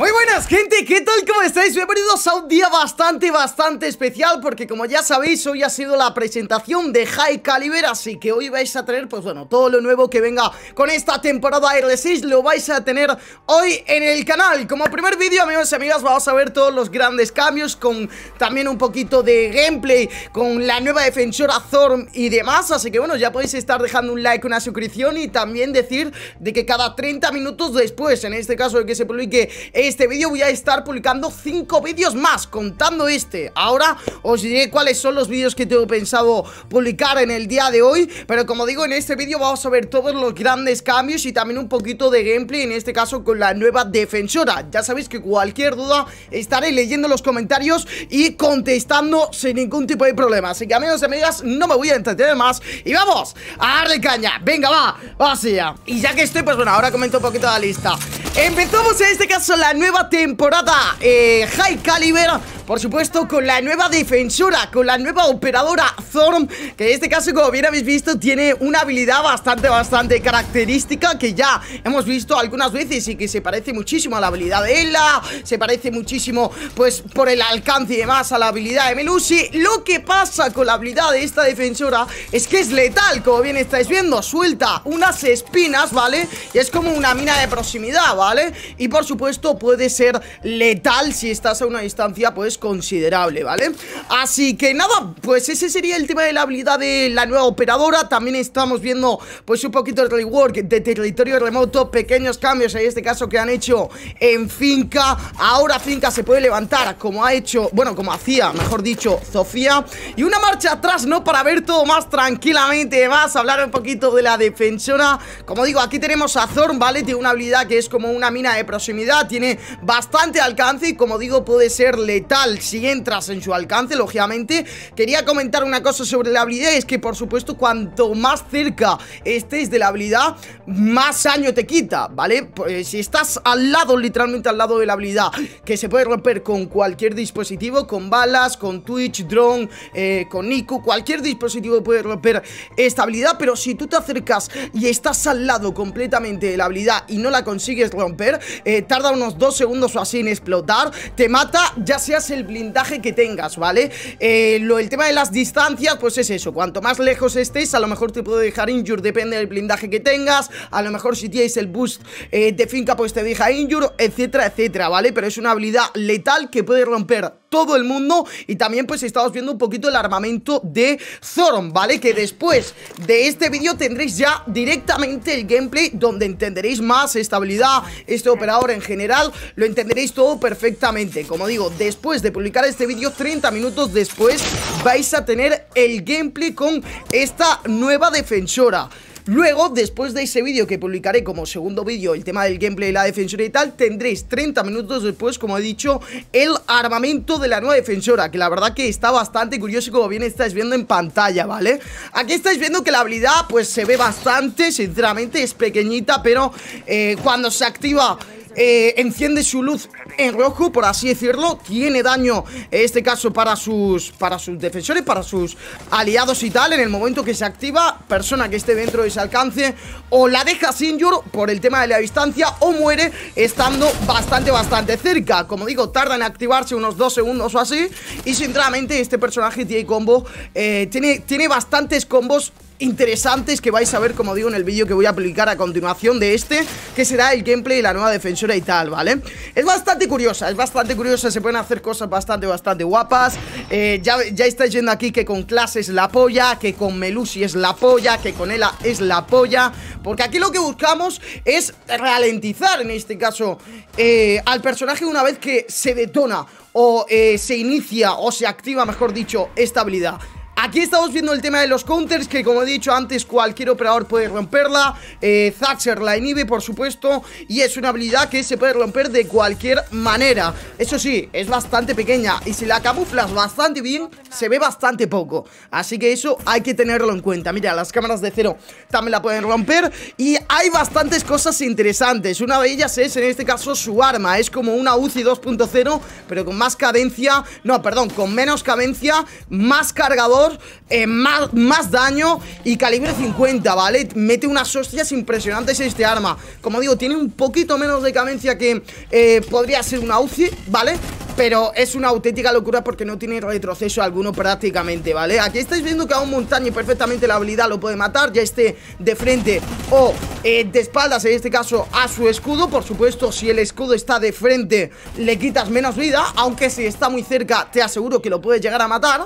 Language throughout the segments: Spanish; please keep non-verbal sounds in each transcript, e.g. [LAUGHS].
Muy buenas gente, ¿qué tal? ¿Cómo estáis? Bienvenidos a un día bastante, bastante especial Porque como ya sabéis, hoy ha sido la presentación de High Caliber Así que hoy vais a tener, pues bueno, todo lo nuevo que venga con esta temporada R6 Lo vais a tener hoy en el canal Como primer vídeo, amigos y amigas, vamos a ver todos los grandes cambios Con también un poquito de gameplay Con la nueva defensora Thorm y demás Así que bueno, ya podéis estar dejando un like, una suscripción Y también decir de que cada 30 minutos después, en este caso de que se publique este vídeo voy a estar publicando 5 vídeos más contando este Ahora os diré cuáles son los vídeos que tengo pensado publicar en el día de hoy Pero como digo, en este vídeo vamos a ver todos los grandes cambios y también un poquito de gameplay En este caso con la nueva defensora Ya sabéis que cualquier duda estaré leyendo los comentarios y contestando sin ningún tipo de problema Así que amigos y amigas, no me voy a entretener más y vamos a darle caña Venga, va, va así ya Y ya que estoy, pues bueno, ahora comento un poquito la lista Empezamos en este caso la nueva temporada eh, High Caliber por supuesto con la nueva defensora, con la nueva operadora Zorm, que en este caso como bien habéis visto tiene una habilidad bastante, bastante característica que ya hemos visto algunas veces y que se parece muchísimo a la habilidad de Ella, se parece muchísimo pues por el alcance y demás a la habilidad de Melusi. Lo que pasa con la habilidad de esta defensora es que es letal, como bien estáis viendo, suelta unas espinas, ¿vale? Y es como una mina de proximidad, ¿vale? Y por supuesto puede ser letal si estás a una distancia pues considerable, ¿vale? Así que nada, pues ese sería el tema de la habilidad de la nueva operadora También estamos viendo pues un poquito de rework de territorio remoto Pequeños cambios en este caso que han hecho en finca Ahora finca se puede levantar como ha hecho, bueno como hacía mejor dicho Sofía Y una marcha atrás, ¿no? Para ver todo más tranquilamente Más hablar un poquito de la defensora Como digo, aquí tenemos a Zorn, ¿vale? Tiene una habilidad que es como una mina de proximidad Tiene bastante alcance y como digo puede ser letal si entras en su alcance, lógicamente. Quería comentar una cosa sobre la habilidad es que, por supuesto, cuanto más cerca estés de la habilidad, más año te quita, ¿vale? Pues si estás al lado, literalmente al lado de la habilidad, que se puede romper con cualquier dispositivo, con balas, con Twitch, drone, eh, con Niku, cualquier dispositivo puede romper esta habilidad, pero si tú te acercas y estás al lado completamente de la habilidad y no la consigues romper, eh, tarda unos dos segundos o así en explotar, te mata, ya seas el blindaje que tengas, ¿vale? Eh, lo, el tema de las distancias, pues es eso, cuanto más lejos estés, a lo mejor te puede dejar injure, depende del blindaje que tengas, a lo mejor si tienes el boost eh, de finca, pues te deja injure, etcétera, etcétera, ¿vale? Pero es una habilidad letal que puede romper todo el mundo y también pues estamos viendo un poquito el armamento de Zoron, ¿vale? Que después de este vídeo tendréis ya directamente el gameplay donde entenderéis más estabilidad, este operador en general, lo entenderéis todo perfectamente. Como digo, después de publicar este vídeo, 30 minutos después vais a tener el gameplay con esta nueva defensora. Luego, después de ese vídeo que publicaré como segundo vídeo, el tema del gameplay de la defensora y tal, tendréis 30 minutos después, como he dicho, el armamento de la nueva defensora, que la verdad que está bastante curioso como bien estáis viendo en pantalla, ¿vale? Aquí estáis viendo que la habilidad pues se ve bastante, sinceramente es pequeñita, pero eh, cuando se activa eh, enciende su luz en rojo, por así decirlo. Tiene daño, en eh, este caso, para sus, para sus defensores, para sus aliados y tal. En el momento que se activa, persona que esté dentro de ese alcance o la deja sin yur por el tema de la distancia o muere estando bastante, bastante cerca. Como digo, tarda en activarse unos dos segundos o así. Y sinceramente, este personaje tiene combo, eh, tiene, tiene bastantes combos interesantes que vais a ver, como digo, en el vídeo que voy a publicar a continuación de este, que será el gameplay de la nueva defensora y tal, ¿vale? Es bastante curiosa, es bastante curiosa, se pueden hacer cosas bastante, bastante guapas. Eh, ya, ya estáis viendo aquí que con Clash es la polla, que con Melusi es la polla, que con Ela es la polla, porque aquí lo que buscamos es ralentizar, en este caso, eh, al personaje una vez que se detona o eh, se inicia o se activa, mejor dicho, esta habilidad. Aquí estamos viendo el tema de los counters Que como he dicho antes cualquier operador puede romperla eh, Thatcher la inhibe por supuesto Y es una habilidad que se puede romper de cualquier manera Eso sí, es bastante pequeña Y si la camuflas bastante bien Se ve bastante poco Así que eso hay que tenerlo en cuenta Mira, las cámaras de cero también la pueden romper Y hay bastantes cosas interesantes Una de ellas es en este caso su arma Es como una UCI 2.0 Pero con más cadencia No, perdón, con menos cadencia Más cargador eh, más, daño y calibre 50, ¿vale? Mete unas hostias impresionantes este arma. Como digo, tiene un poquito menos de cadencia que eh, podría ser una UCI, ¿vale? Pero es una auténtica locura porque no tiene retroceso alguno prácticamente, ¿vale? Aquí estáis viendo que a un montaña perfectamente la habilidad lo puede matar Ya esté de frente o eh, de espaldas, en este caso a su escudo Por supuesto, si el escudo está de frente le quitas menos vida Aunque si está muy cerca te aseguro que lo puedes llegar a matar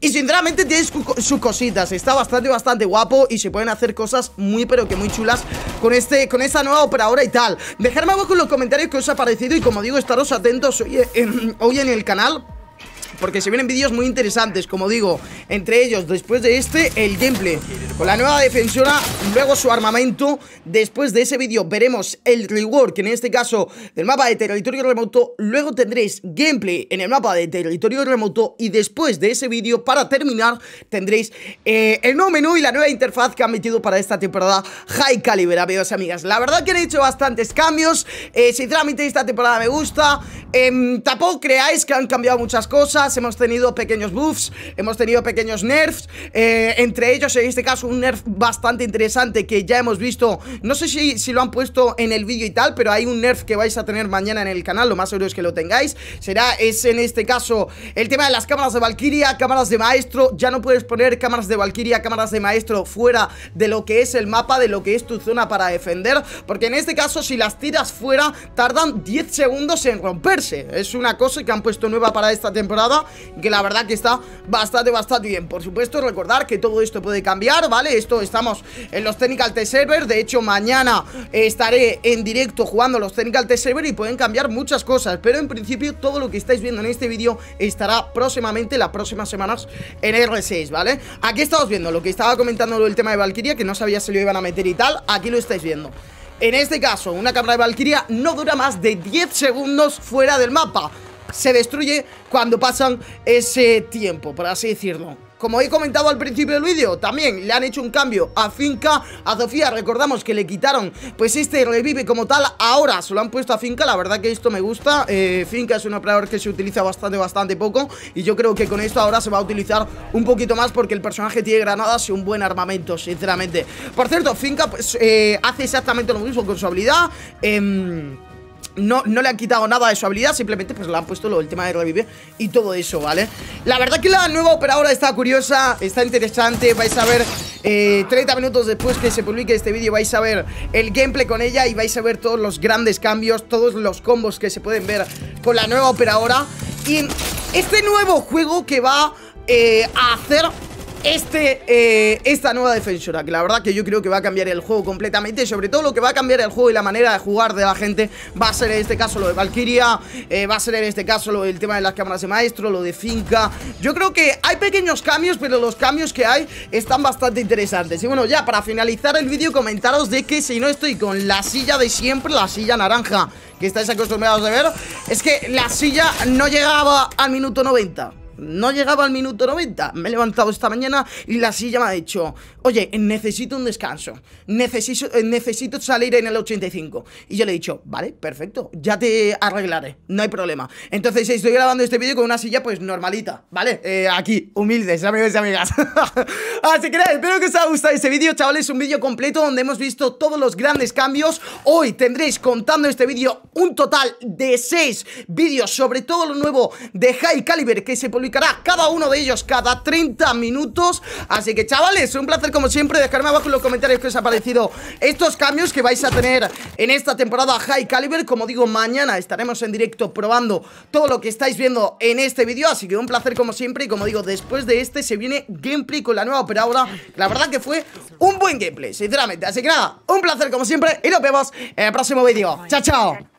y sinceramente tiene sus cositas Está bastante, bastante guapo Y se pueden hacer cosas muy, pero que muy chulas Con este, con esta nueva operadora y tal Dejadme abajo en los comentarios que os ha parecido Y como digo, estaros atentos hoy eh, en el canal porque se vienen vídeos muy interesantes, como digo, entre ellos, después de este, el gameplay con la nueva defensora, luego su armamento, después de ese vídeo veremos el rework, en este caso, del mapa de territorio remoto, luego tendréis gameplay en el mapa de territorio remoto y después de ese vídeo, para terminar, tendréis eh, el nuevo menú y la nueva interfaz que han metido para esta temporada High Caliber, amigos y amigas. La verdad que han hecho bastantes cambios, eh, esta temporada me gusta, em, tampoco creáis que han cambiado muchas cosas, hemos tenido pequeños buffs, hemos tenido pequeños nerfs, eh, entre ellos en este caso un nerf bastante interesante que ya hemos visto, no sé si, si lo han puesto en el vídeo y tal, pero hay un nerf que vais a tener mañana en el canal, lo más seguro es que lo tengáis, será, es en este caso el tema de las cámaras de Valkyria, cámaras de maestro, ya no puedes poner cámaras de Valkyria, cámaras de maestro fuera de lo que es el mapa, de lo que es tu zona para defender, porque en este caso si las tiras fuera tardan 10 segundos en romperse, es una cosa que han puesto nueva para esta temporada que la verdad que está bastante, bastante bien Por supuesto, recordar que todo esto puede cambiar, ¿vale? Esto estamos en los Technical t Server De hecho, mañana estaré en directo jugando los Technical t Server Y pueden cambiar muchas cosas Pero en principio, todo lo que estáis viendo en este vídeo Estará próximamente, las próximas semanas En R6, ¿vale? Aquí estáis viendo lo que estaba comentando el tema de Valkyria Que no sabía si lo iban a meter y tal Aquí lo estáis viendo en este caso, una cámara de Valkyria no dura más de 10 segundos fuera del mapa se destruye cuando pasan ese tiempo, por así decirlo. Como he comentado al principio del vídeo, también le han hecho un cambio a Finca, a Sofía, recordamos que le quitaron pues este revive como tal, ahora se lo han puesto a Finca, la verdad que esto me gusta, eh, Finca es un operador que se utiliza bastante, bastante poco y yo creo que con esto ahora se va a utilizar un poquito más porque el personaje tiene granadas y un buen armamento, sinceramente. Por cierto, Finca pues, eh, hace exactamente lo mismo con su habilidad, em, no, no le han quitado nada de su habilidad, simplemente pues le han puesto lo, el tema de revivir y todo eso, ¿vale? La verdad que la nueva operadora está curiosa, está interesante, vais a ver eh, 30 minutos después que se publique este vídeo vais a ver el gameplay con ella y vais a ver todos los grandes cambios, todos los combos que se pueden ver con la nueva operadora y este nuevo juego que va eh, a hacer este, eh, esta nueva defensora, que la verdad que yo creo que va a cambiar el juego completamente, sobre todo lo que va a cambiar el juego y la manera de jugar de la gente va a ser en este caso lo de Valkyria, eh, va a ser en este caso lo, el tema de las cámaras de maestro, lo de Finca, yo creo que hay pequeños cambios, pero los cambios que hay están bastante interesantes, y bueno ya para finalizar el vídeo comentaros de que si no estoy con la silla de siempre, la silla naranja que estáis acostumbrados a ver, es que la silla no llegaba al minuto 90 no llegaba al minuto 90. Me he levantado esta mañana y la silla me ha dicho, oye, necesito un descanso, necesito, eh, necesito salir en el 85. Y yo le he dicho, vale, perfecto, ya te arreglaré, no hay problema. Entonces estoy grabando este vídeo con una silla pues normalita, ¿vale? Eh, aquí, humildes, amigos y amigas. [LAUGHS] Así que nada, espero que os haya gustado este vídeo, chavales, un vídeo completo donde hemos visto todos los grandes cambios. Hoy tendréis contando este vídeo un total de 6 vídeos sobre todo lo nuevo de High Caliber que se publicó cada uno de ellos cada 30 minutos Así que chavales, un placer como siempre Dejarme abajo en los comentarios que os ha parecido estos cambios que vais a tener en esta temporada High Caliber Como digo, mañana estaremos en directo probando todo lo que estáis viendo en este vídeo Así que un placer como siempre y como digo, después de este se viene gameplay con la nueva operadora La verdad que fue un buen gameplay, sinceramente Así que nada, un placer como siempre y nos vemos en el próximo vídeo Chao, chao